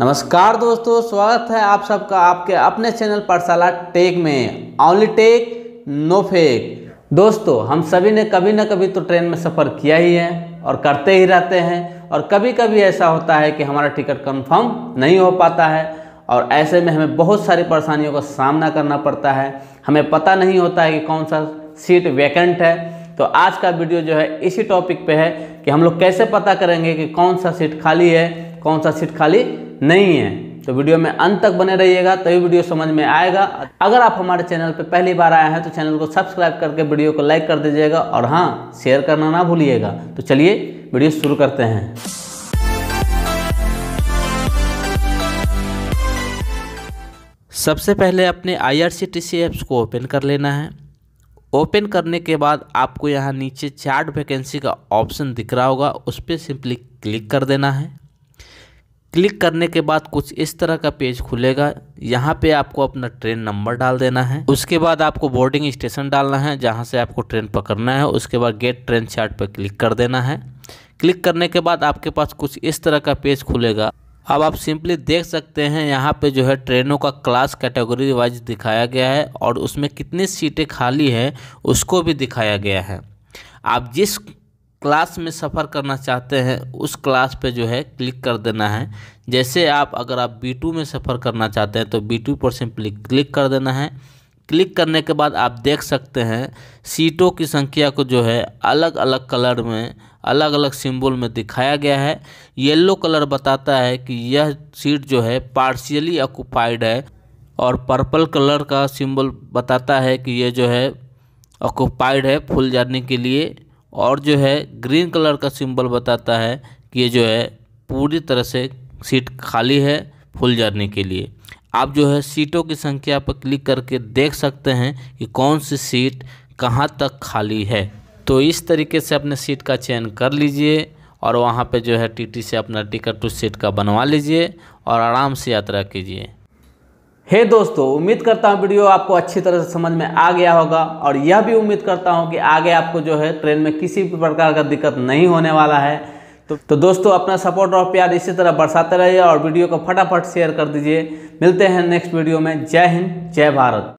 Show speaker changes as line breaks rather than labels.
नमस्कार दोस्तों स्वागत है आप सबका आपके अपने चैनल पाठशाला टेक में ऑनली टेक नो फेक दोस्तों हम सभी ने कभी ना कभी तो ट्रेन में सफ़र किया ही है और करते ही रहते हैं और कभी कभी ऐसा होता है कि हमारा टिकट कंफर्म नहीं हो पाता है और ऐसे में हमें बहुत सारी परेशानियों का सामना करना पड़ता है हमें पता नहीं होता है कि कौन सा सीट वैकेंट है तो आज का वीडियो जो है इसी टॉपिक पे है कि हम लोग कैसे पता करेंगे कि कौन सा सीट खाली है कौन सा सीट खाली नहीं है तो वीडियो में अंत तक बने रहिएगा तभी वीडियो समझ में आएगा अगर आप हमारे चैनल पर पहली बार आए हैं तो चैनल को सब्सक्राइब करके वीडियो को लाइक कर दीजिएगा और हाँ शेयर करना ना भूलिएगा तो चलिए वीडियो शुरू करते हैं सबसे पहले अपने I R C T C apps को ओपन कर लेना है ओपन करने के बाद आपको यहाँ नीचे चार्ट वैकेंसी का ऑप्शन दिख रहा होगा उस पर सिंपली क्लिक कर देना है क्लिक करने के बाद कुछ इस तरह का पेज खुलेगा यहाँ पे आपको अपना ट्रेन नंबर डाल देना है उसके बाद आपको बोर्डिंग स्टेशन डालना है जहाँ से आपको ट्रेन पकड़ना है उसके बाद गेट ट्रेन चार्ट पर क्लिक कर देना है क्लिक करने के बाद आपके पास कुछ इस तरह का पेज खुलेगा अब आप सिंपली देख सकते हैं यहाँ पे जो है ट्रेनों का क्लास कैटेगरी वाइज दिखाया गया है और उसमें कितनी सीटें खाली हैं उसको भी दिखाया गया है आप जिस क्लास में सफ़र करना चाहते हैं उस क्लास पे जो है क्लिक कर देना है जैसे आप अगर आप बी टू में सफ़र करना चाहते हैं तो बी टू पर सिंपली क्लिक कर देना है क्लिक करने के बाद आप देख सकते हैं सीटों की संख्या को जो है अलग अलग कलर में अलग अलग सिंबल में दिखाया गया है येलो कलर बताता है कि यह सीट जो है पार्शियली ऑक्यूपाइड है और पर्पल कलर का सिंबल बताता है कि यह जो है ऑक्यूपाइड है फुल जाने के लिए और जो है ग्रीन कलर का सिंबल बताता है कि ये जो है पूरी तरह से सीट खाली है फुल जर्नी के लिए आप जो है सीटों की संख्या पर क्लिक करके देख सकते हैं कि कौन सी सीट कहाँ तक खाली है तो इस तरीके से अपने सीट का चयन कर लीजिए और वहाँ पे जो है टीटी से अपना टिकट टू सीट का बनवा लीजिए और आराम से यात्रा कीजिए हे hey दोस्तों उम्मीद करता हूँ वीडियो आपको अच्छी तरह से समझ में आ गया होगा और यह भी उम्मीद करता हूँ कि आगे आपको जो है ट्रेन में किसी भी प्रकार का दिक्कत नहीं होने वाला है तो तो दोस्तों अपना सपोर्ट और प्यार इसी तरह बरसाते रहिए और वीडियो को फटाफट शेयर कर दीजिए मिलते हैं नेक्स्ट वीडियो में जय हिंद जय भारत